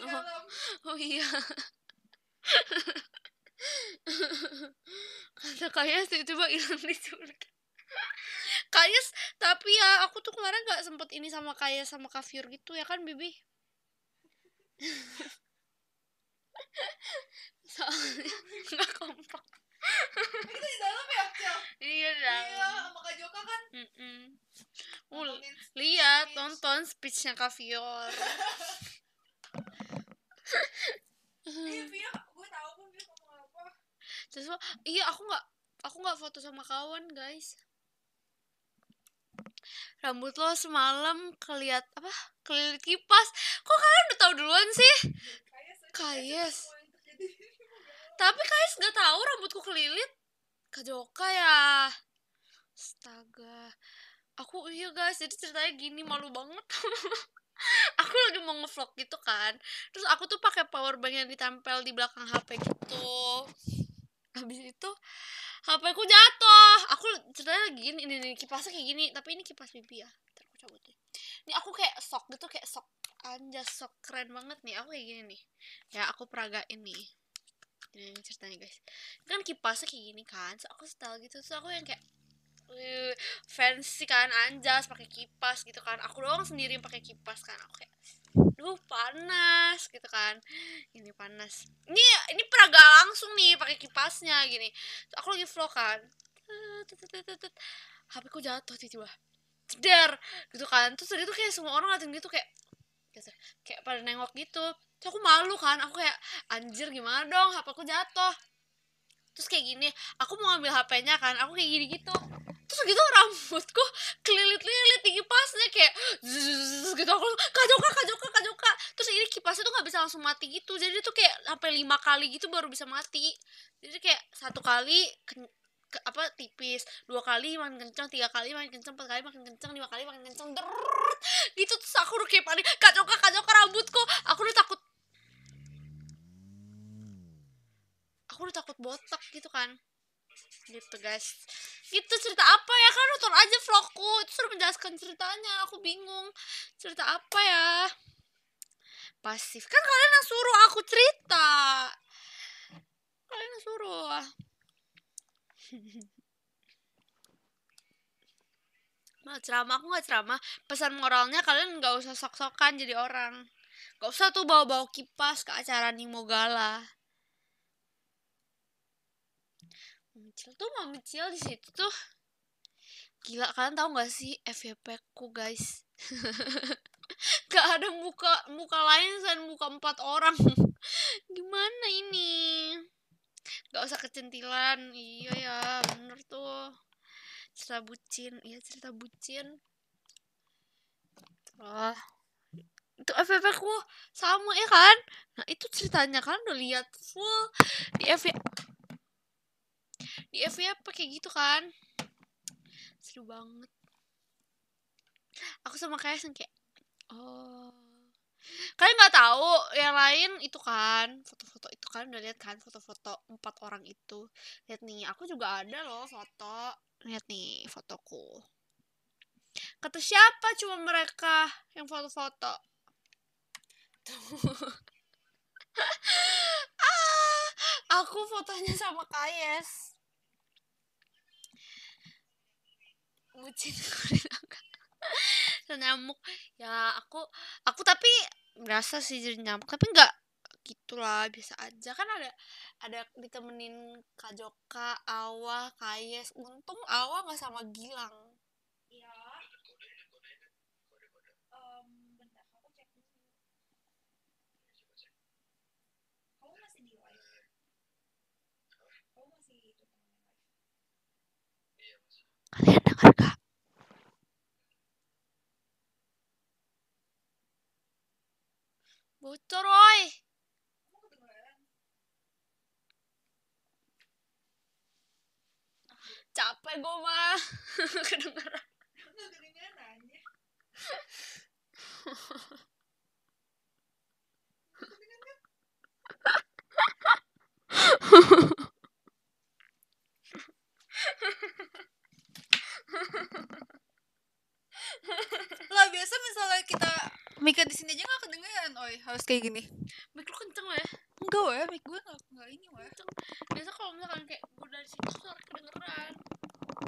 oh, oh iya kata kaya sih coba hilang di surga Kayas tapi ya aku tuh kemarin nggak sempet ini sama kaya sama Kafir gitu ya kan Bibi soalnya nggak kompak itu di dalam ya Cel? iya dong iya sama Kak Joka kan mm -mm. Uh, lihat speech. tonton speechnya Kak Fior Iya, iya tahu kok dia ngomong apa. Terus iya aku nggak aku nggak foto sama kawan guys. Rambut lo semalam keliat apa? Kelilit kipas. Kok kalian udah tahu duluan sih? Kayes. Tapi Kayes nggak tahu rambutku kelilit. Kajoka ya. Astaga. Aku iya guys, jadi ceritanya gini malu banget. aku lagi mau ngevlog gitu kan terus aku tuh pakai power bank yang ditempel di belakang HP gitu habis itu HP ku jatuh aku ceritanya lagi gini ini, ini kipasnya kayak gini tapi ini kipas pipi ya ntar aku cabut ini aku kayak sok gitu kayak sok anja sok keren banget nih aku kayak gini nih ya aku peragain nih ini, nih ceritanya guys kan kipasnya kayak gini kan so aku setel gitu so aku yang kayak fancy kan anjas pakai kipas gitu kan aku doang sendiri yang pakai kipas kan oke? duh panas gitu kan ini panas ini ini peraga langsung nih pakai kipasnya gini aku lagi vlog kan tapi ku jatuh tiba-tiba ceder gitu kan terus tadi tuh kayak semua orang ngeliatin gitu kayak gitu, kayak pada nengok gitu terus aku malu kan aku kayak anjir gimana dong HP aku jatuh terus kayak gini aku mau ambil HP-nya kan aku kayak gini gitu terus gitu rambutku kelilit-lilit di kipasnya kayak zzz, gitu aku kajoka kajoka kajoka terus ini kipasnya tuh nggak bisa langsung mati gitu jadi tuh kayak sampai lima kali gitu baru bisa mati jadi kayak satu kali ke, ke, apa tipis dua kali makin kencang tiga kali makin kencang empat kali makin kencang lima kali makin kencang derrrr, gitu terus aku udah kayak panik kajoka kajoka rambutku aku udah takut aku udah takut botak gitu kan gitu guys itu cerita apa ya kan nonton aja vlogku itu suruh menjelaskan ceritanya aku bingung cerita apa ya pasif kan kalian yang suruh aku cerita kalian yang suruh malah ceramah aku gak ceramah pesan moralnya kalian nggak usah sok-sokan jadi orang nggak usah tuh bawa-bawa kipas ke acara Nimo Gala Cil tuh mau Cil di situ tuh gila kalian tau gak sih FYP ku guys gak ada muka muka lain selain muka empat orang gimana ini gak usah kecentilan iya ya bener tuh cerita bucin iya cerita bucin wah itu FVP ku sama ya kan nah itu ceritanya kan udah lihat full di FVP di FV apa kayak gitu kan seru banget aku sama kayak kayak oh kalian nggak tahu yang lain itu kan foto-foto itu kan udah lihat kan foto-foto empat orang itu lihat nih aku juga ada loh foto lihat nih fotoku kata siapa cuma mereka yang foto-foto ah, aku fotonya sama Kayes bucin nyamuk ya aku aku tapi berasa sih jadi nyamuk tapi nggak gitulah biasa aja kan ada ada ditemenin kak joka awa kayes untung awa nggak sama gilang Bocor, woi. Capek gue mah. Kedengeran. lah biasa misalnya kita mikir di sini aja oi oh iya, harus kayak gini mic lu kenceng lah ya enggak weh mic gue enggak enggak ini wah kenceng biasa kalau misalkan kayak gue dari sini suara kedengeran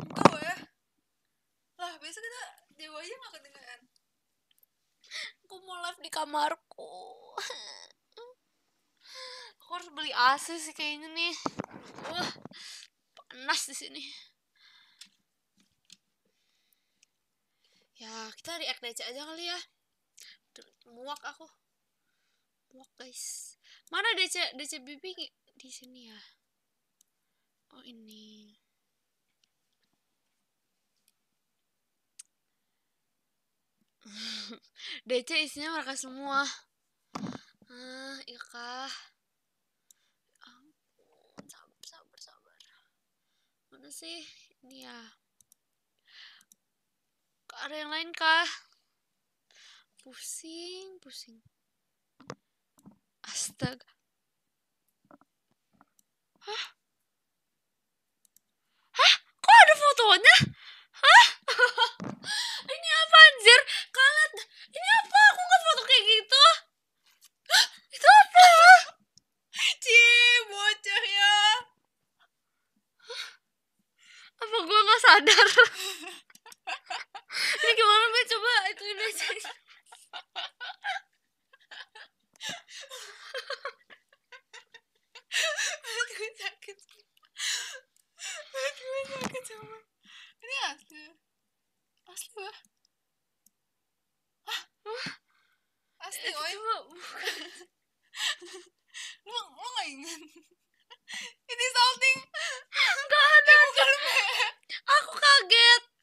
enggak weh lah biasa kita dewa aja enggak kedengeran aku mau live di kamarku aku harus beli AC sih kayaknya nih wah panas di sini ya kita reaksi aja kali ya muak aku blok guys mana DC bibi di sini ya oh ini DC isinya mereka semua ah ika iya ya sabar sabar sabar mana sih ini ya ada yang lain kah pusing pusing Astaga. Hah? Hah? Kok ada fotonya? Hah? ini apa anjir? Kalian, ini apa? Aku nggak foto kayak gitu. Itu apa? Cie, bocah ya. Apa gue nggak sadar?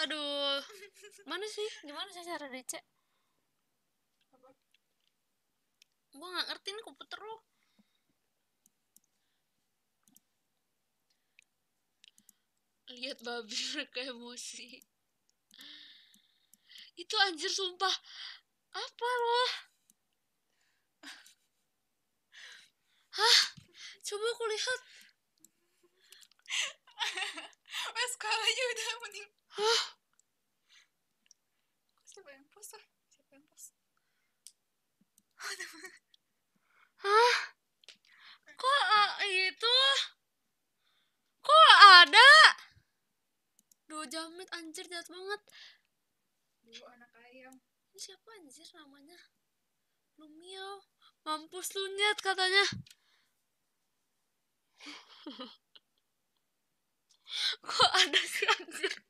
aduh mana sih gimana sih cara DC gue nggak ngerti nih komputer lo lihat babi mereka emosi itu anjir sumpah apa lo hah coba aku lihat Wes kalau udah mending Hah? Siapa yang post Siapa yang post? Hah? Kok uh, itu? Kok ada? Dua jamit anjir jahat banget. Dua anak ayam. Ini siapa anjir namanya? Lumio. Mampus lu nyet katanya. Kok ada sih anjir?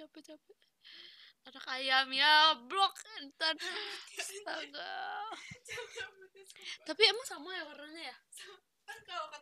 capek capek anak ayam ya blok entar astaga ya, tapi emang sama ya warnanya ya kan kalau